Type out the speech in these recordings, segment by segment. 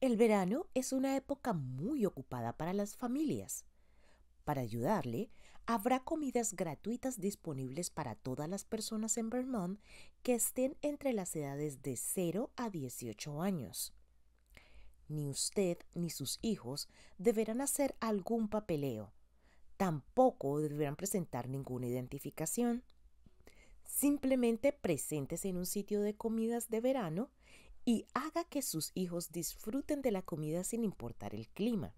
El verano es una época muy ocupada para las familias. Para ayudarle, habrá comidas gratuitas disponibles para todas las personas en Vermont que estén entre las edades de 0 a 18 años. Ni usted ni sus hijos deberán hacer algún papeleo. Tampoco deberán presentar ninguna identificación. Simplemente preséntese en un sitio de comidas de verano y haga que sus hijos disfruten de la comida sin importar el clima.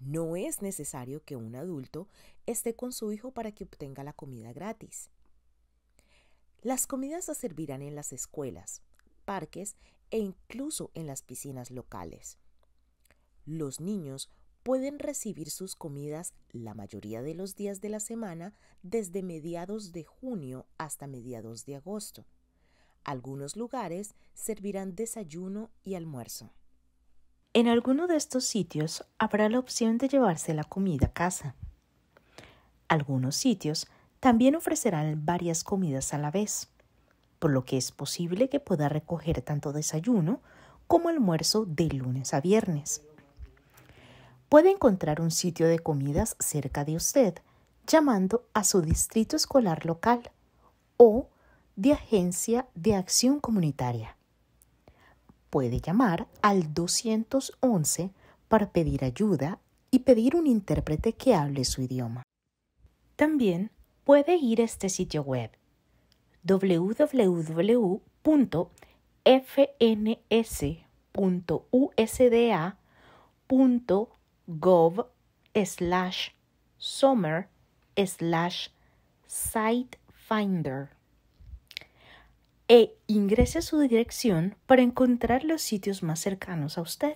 No es necesario que un adulto esté con su hijo para que obtenga la comida gratis. Las comidas se servirán en las escuelas, parques e incluso en las piscinas locales. Los niños pueden recibir sus comidas la mayoría de los días de la semana desde mediados de junio hasta mediados de agosto. Algunos lugares servirán desayuno y almuerzo. En alguno de estos sitios habrá la opción de llevarse la comida a casa. Algunos sitios también ofrecerán varias comidas a la vez, por lo que es posible que pueda recoger tanto desayuno como almuerzo de lunes a viernes. Puede encontrar un sitio de comidas cerca de usted llamando a su distrito escolar local o de Agencia de Acción Comunitaria. Puede llamar al 211 para pedir ayuda y pedir un intérprete que hable su idioma. También puede ir a este sitio web www.fns.usda.gov slash summer slash sitefinder e ingrese a su dirección para encontrar los sitios más cercanos a usted.